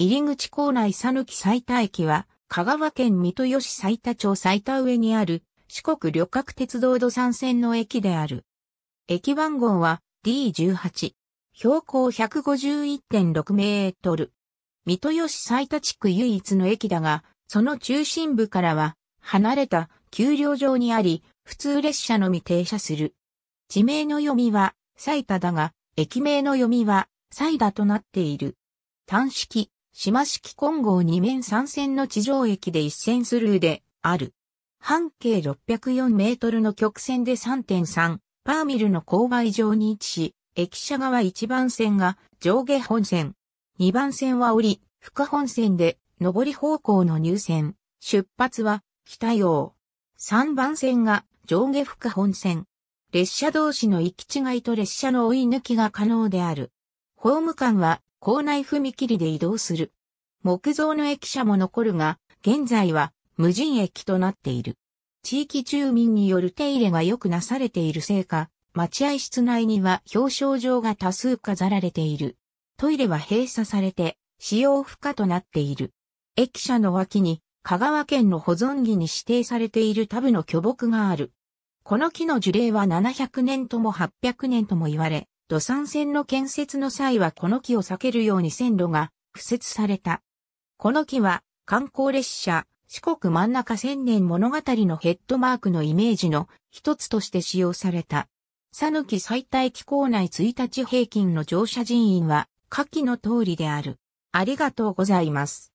入口構内さぬき埼多駅は、香川県三豊市最多町最多上にある、四国旅客鉄道土産線の駅である。駅番号は D18。標高151.6メートル。三豊市最多地区唯一の駅だが、その中心部からは、離れた丘陵上にあり、普通列車のみ停車する。地名の読みは、埼多だが、駅名の読みは、最多となっている。単式、島式混合2面3線の地上駅で一線スルーである。半径604メートルの曲線で3.3パーミルの勾配上に位置し、駅舎側1番線が上下本線。2番線は降り、深本線で上り方向の入線。出発は北洋。3番線が上下深本線。列車同士の行き違いと列車の追い抜きが可能である。ホーム間は校内踏切で移動する。木造の駅舎も残るが、現在は無人駅となっている。地域住民による手入れが良くなされているせいか、待合室内には表彰状が多数飾られている。トイレは閉鎖されて、使用不可となっている。駅舎の脇に、香川県の保存儀に指定されているタブの巨木がある。この木の樹齢は700年とも800年とも言われ、土産線の建設の際はこの木を避けるように線路が敷設された。この木は観光列車四国真ん中千年物語のヘッドマークのイメージの一つとして使用された。さぬき最大機構内1日平均の乗車人員は下記の通りである。ありがとうございます。